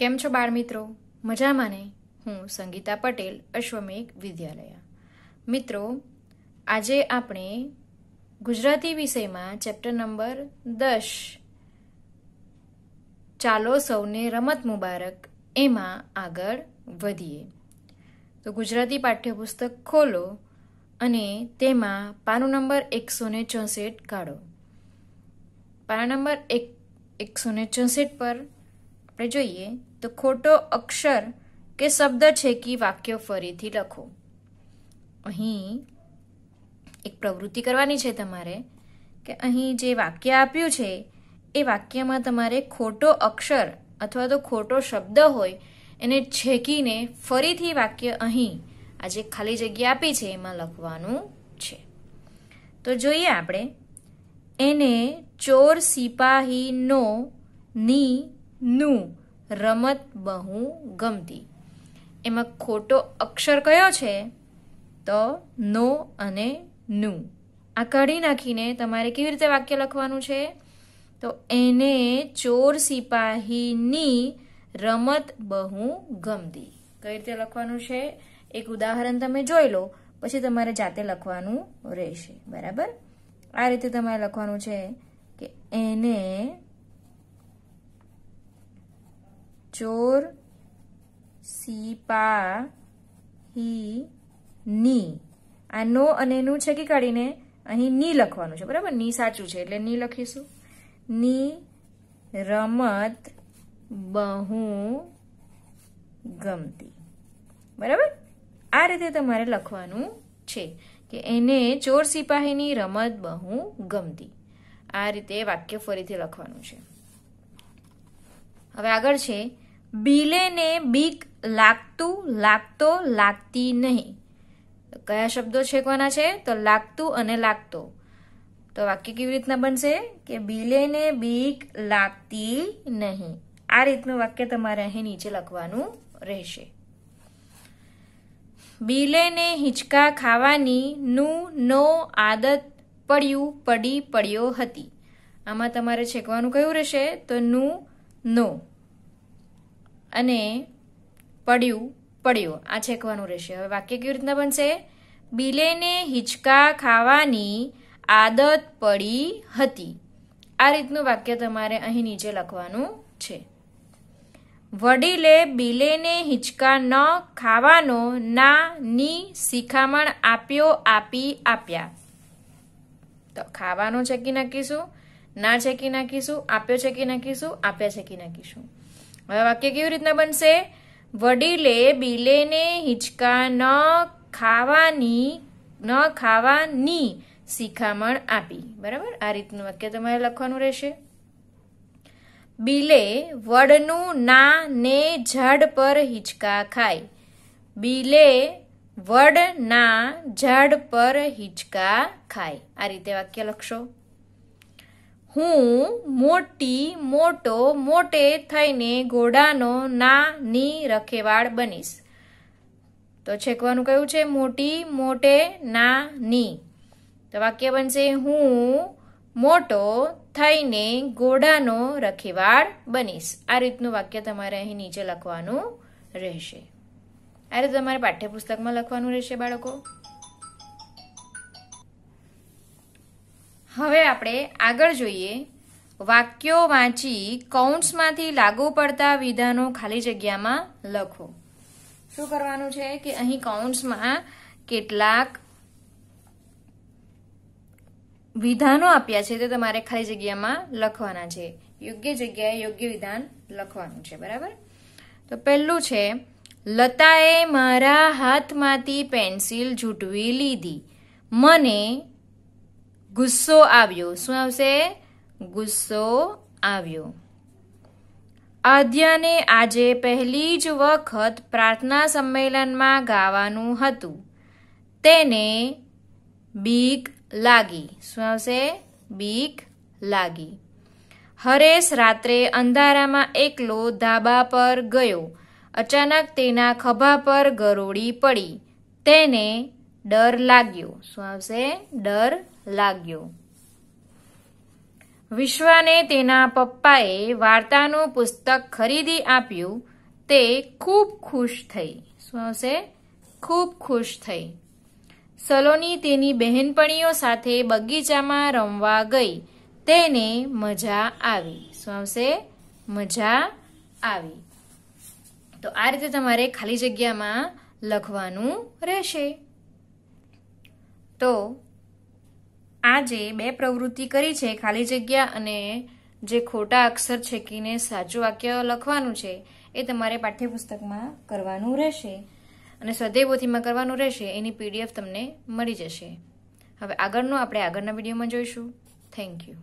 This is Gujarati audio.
કેમ છો બાળ મિત્રો મજામાં ને હું સંગીતા પટેલ અશ્વમેઘ વિદ્યાલય મિત્રો આજે આપણે ગુજરાતી વિષયમાં ચેપ્ટર નંબર દસ ચાલો સૌને રમત મુબારક એમાં આગળ વધીએ તો ગુજરાતી પાઠ્યપુસ્તક ખોલો અને તેમાં પાનું નંબર એકસો ને ચોસઠ કાઢો પાના નંબર એક એકસો ને ચોસઠ પર આપણે જોઈએ તો ખોટો અક્ષર કે શબ્દ છે કે વાક્યો ફરીથી લખો અહીં એક પ્રવૃત્તિ કરવાની છે તમારે કે અહીં જે વાક્ય આપ્યું છે એ વાક્યમાં તમારે ખોટો અક્ષર અથવા તો ખોટો શબ્દ હોય એને છેકીને ફરીથી વાક્ય અહીં આ જે ખાલી જગ્યા આપી છે એમાં લખવાનું છે તો જોઈએ આપણે એને ચોર સિપાહીનો ની નું રમત બહુ ગમતી એમાં ખોટો અક્ષર કયો છે તો નો અને નું આ કાઢી નાખીને તમારે કેવી રીતે વાક્ય લખવાનું છે તો એને ચોર સિપાહીની રમત બહુ ગમતી કઈ રીતે લખવાનું છે એક ઉદાહરણ તમે જોઈ લો પછી તમારે જાતે લખવાનું રહેશે બરાબર આ રીતે તમારે લખવાનું છે કે એને ચોર સિપાહીની આ નો અને નું છે કે કાઢીને અહીં ની લખવાનું છે બરાબર ની સાચું છે એટલે ની લખીશું ની રમત બહુ ગમતી બરાબર આ રીતે તમારે લખવાનું છે કે એને ચોર સિપાહીની રમત બહુ ગમતી આ રીતે વાક્ય ફરીથી લખવાનું છે હવે આગળ છે બિલેને બીક લાગતું લાગતો લાગતી નહીં કયા શબ્દો છેકવાના છે તો લાગતું અને લાગતો તો વાક્ય કેવી રીતના બનશે કે બિલેને બીક લાગતી નહીં આ રીતનું વાક્ય તમારે અહીં નીચે લખવાનું રહેશે બિલેને હિંચકા ખાવાની નું નો આદત પડ્યું પડી પડ્યો હતી આમાં તમારે છેકવાનું કયું રહેશે તો નું નો અને પડ્યું પડ્યું આ છેકવાનું રહેશે હવે વાક્ય કેવી રીતના બનશે બિલેને હિચકા ખાવાની આદત પડી હતી આ રીતનું વાક્ય તમારે અહીં નીચે લખવાનું છે વડીલે બિલેને હિંચકા ન ખાવાનો ના ની શિખામણ આપ્યો આપી આપ્યા તો ખાવાનો ચકી નાખીશું ના ચકી નાખીશું આપ્યો ચકી નાખીશું આપ્યા ચકી નાખીશું વાક્ય કેવી રીતના બનશે વડીલે બિલેને હિંચકા ન ખાવાની ન ખાવાની શિખામણ આપી બરાબર આ રીતનું વાક્ય તમારે લખવાનું રહેશે બિલે વડનું ના ને ઝાડ પર હિંચકા ખાય બિલે વડના ઝાડ પર હિંચકા ખાય આ રીતે વાક્ય લખશો હું મોટી મોટો મોટે થઈને ઘોડાનો ના ની રખેવાળ બનીશ તો છેકવાનું કયું છે મોટી મોટે ના ની તો વાક્ય બનશે હું મોટો થઈને ઘોડાનો રખેવાળ બનીશ આ રીતનું વાક્ય તમારે અહીં નીચે લખવાનું રહેશે આ રીતે તમારે પાઠ્યપુસ્તકમાં લખવાનું રહેશે બાળકો હવે આપણે આગળ જોઈએ વાક્યો વાંચી કૌંસમાંથી લાગુ પડતા વિધાનો ખાલી જગ્યામાં લખો શું કરવાનું છે કે અહીં કૌંસમાં કેટલાક વિધાનો આપ્યા છે તે તમારે ખાલી જગ્યામાં લખવાના છે યોગ્ય જગ્યાએ યોગ્ય વિધાન લખવાનું છે બરાબર તો પહેલું છે લતાએ મારા હાથમાંથી પેન્સિલ ઝૂંટવી લીધી મને ગુસ્સો આવ્યો શું આવશે ગુસ્સો આવ્યો આદ્યાને આજે પહેલી જ વખત પ્રાર્થના સંમેલનમાં ગાવાનું હતું તેને બીક લાગી શું આવશે બીક લાગી હરેશ રાત્રે અંધારામાં એકલો ધાબા પર ગયો અચાનક તેના ખભા પર ગરોળી પડી તેને ડર લાગ્યો શું આવશે ડર લાગ્યો વિશ્વાને તેના પપ્પાએ વાર્તાનું પુસ્તક ખરીદી આપ્યું તે ખૂબ ખુશ થઈ શું આવશે ખૂબ ખુશ થઈ સલોની તેની બહેનપણીઓ સાથે બગીચામાં રમવા ગઈ તેને મજા આવી શું આવશે મજા આવી તો આ રીતે તમારે ખાલી જગ્યામાં લખવાનું રહેશે તો આજે બે પ્રવૃત્તિ કરી છે ખાલી જગ્યા અને જે ખોટા અક્ષર છેકીને સાચું વાક્ય લખવાનું છે એ તમારે પાઠ્યપુસ્તકમાં કરવાનું રહેશે અને સ્વદેવોથીમાં કરવાનું રહેશે એની પીડીએફ તમને મળી જશે હવે આગળનું આપણે આગળના વિડીયોમાં જોઈશું થેન્ક યુ